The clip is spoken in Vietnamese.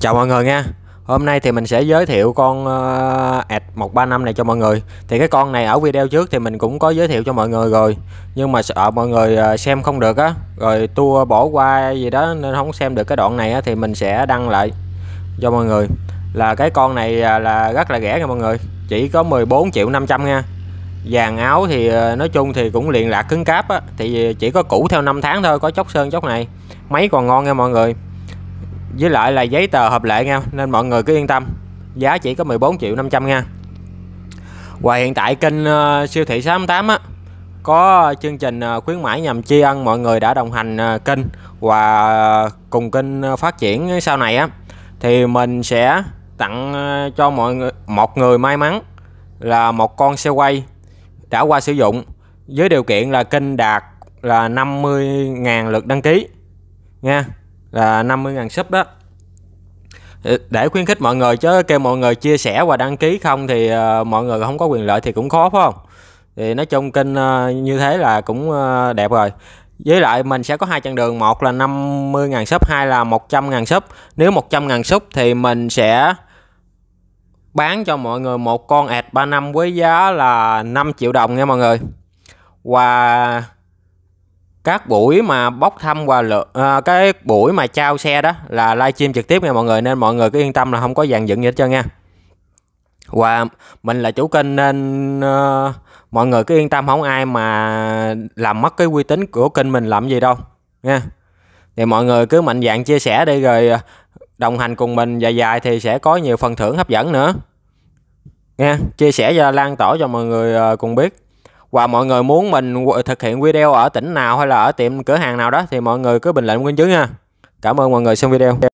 chào mọi người nha Hôm nay thì mình sẽ giới thiệu con ờ, ad 135 này cho mọi người Thì cái con này ở video trước thì mình cũng có giới thiệu cho mọi người rồi Nhưng mà sợ mọi người ờ, xem không được á Rồi tua bỏ qua gì đó nên không xem được cái đoạn này á Thì mình sẽ đăng lại cho mọi người Là cái con này ờ, là rất là rẻ nha mọi người Chỉ có 14 triệu 500 nha Vàng áo thì nói chung thì cũng liền lạc cứng cáp á Thì chỉ có cũ theo 5 tháng thôi có chốc sơn chốc này Máy còn ngon nha mọi người với lại là giấy tờ hợp lệ nha nên mọi người cứ yên tâm giá chỉ có 14 triệu 500 nha và hiện tại kênh ờ, siêu thị 68 á có chương trình ờ, khuyến mãi nhằm tri ân mọi người đã đồng hành ờ, kênh và cùng kênh phát triển sau này á thì mình sẽ tặng cho mọi người một người may mắn là một con xe quay đã qua sử dụng với điều kiện là kênh đạt là 50.000 lượt đăng ký nha là 50.000 sub đó ờ, để khuyến khích mọi người chứ kêu mọi người chia sẻ và đăng ký không thì uh, mọi người không có quyền lợi thì cũng khó phải không thì nói chung kênh uh, như thế là cũng uh, đẹp rồi với lại mình sẽ có hai chặng đường một là 50.000 sub hai là 100.000 sub nếu 100.000 sub thì mình sẽ bán cho mọi người một con ad 3 năm với giá là 5 triệu đồng nha mọi người và wow các buổi mà bốc thăm qua lượt à, cái buổi mà trao xe đó là livestream trực tiếp nha mọi người nên mọi người cứ yên tâm là không có dàn dựng gì hết trơn nha và mình là chủ kênh nên uh, mọi người cứ yên tâm không ai mà làm mất cái uy tín của kênh mình làm gì đâu nha thì mọi người cứ mạnh dạn chia sẻ đi rồi ờ, đồng hành cùng mình dài dài thì sẽ có nhiều phần thưởng hấp dẫn nữa nha chia sẻ và lan tỏa cho mọi người ờ, cùng biết và mọi người muốn mình thực hiện video ở tỉnh nào hay là ở tiệm cửa hàng nào đó thì mọi người cứ bình luận bên dưới nha cảm ơn mọi người xem video